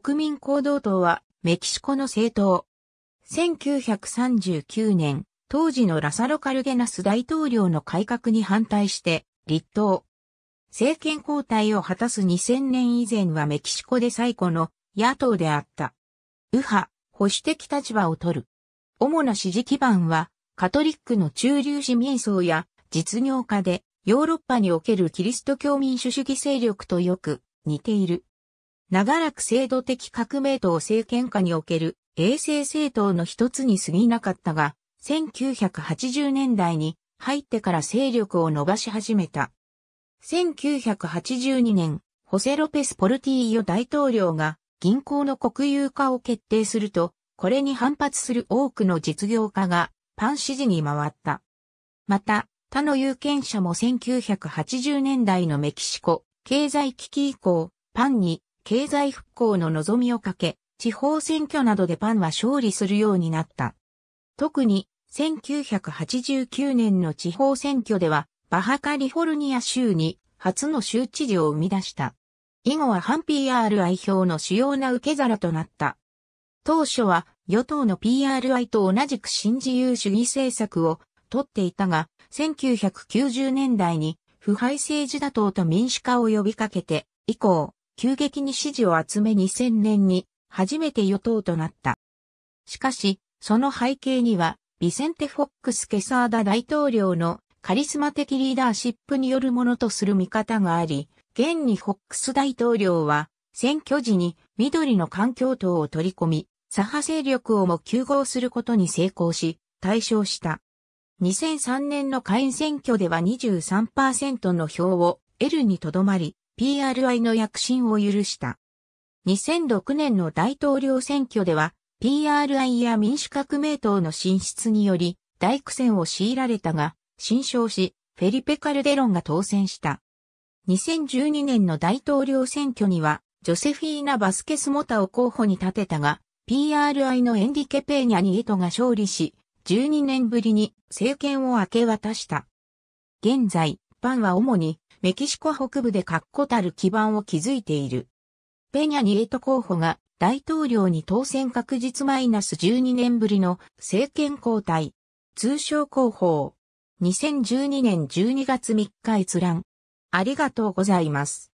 国民行動党はメキシコの政党。1939年、当時のラサロ・カルゲナス大統領の改革に反対して立党。政権交代を果たす2000年以前はメキシコで最古の野党であった。右派、保守的立場を取る。主な支持基盤は、カトリックの中流市民層や実業家で、ヨーロッパにおけるキリスト教民主主義勢力とよく似ている。長らく制度的革命党政権下における衛生政党の一つに過ぎなかったが、1980年代に入ってから勢力を伸ばし始めた。1982年、ホセ・ロペス・ポルティーヨ大統領が銀行の国有化を決定すると、これに反発する多くの実業家がパン支持に回った。また、他の有権者も1980年代のメキシコ経済危機以降、パンに経済復興の望みをかけ、地方選挙などでパンは勝利するようになった。特に、1989年の地方選挙では、バハカリフォルニア州に初の州知事を生み出した。以後は反 PRI 票の主要な受け皿となった。当初は与党の PRI と同じく新自由主義政策を取っていたが、1990年代に腐敗政治打倒と民主化を呼びかけて、以降、急激に支持を集め2000年に初めて与党となった。しかし、その背景には、ビセンテ・フォックス・ケサーダ大統領のカリスマ的リーダーシップによるものとする見方があり、現にフォックス大統領は、選挙時に緑の環境党を取り込み、左派勢力をも休合することに成功し、対象した。2003年の下院選挙では23%の票を L にとどまり、PRI の躍進を許した。2006年の大統領選挙では、PRI や民主革命党の進出により、大苦戦を強いられたが、新勝し、フェリペ・カルデロンが当選した。2012年の大統領選挙には、ジョセフィーナ・バスケス・モタを候補に立てたが、PRI のエンリケ・ペーニャ・ニエトが勝利し、12年ぶりに政権を明け渡した。現在、パンは主にメキシコ北部で確固たる基盤を築いている。ペニャニエト候補が大統領に当選確実マイナス12年ぶりの政権交代。通称広報。2012年12月3日閲覧。ありがとうございます。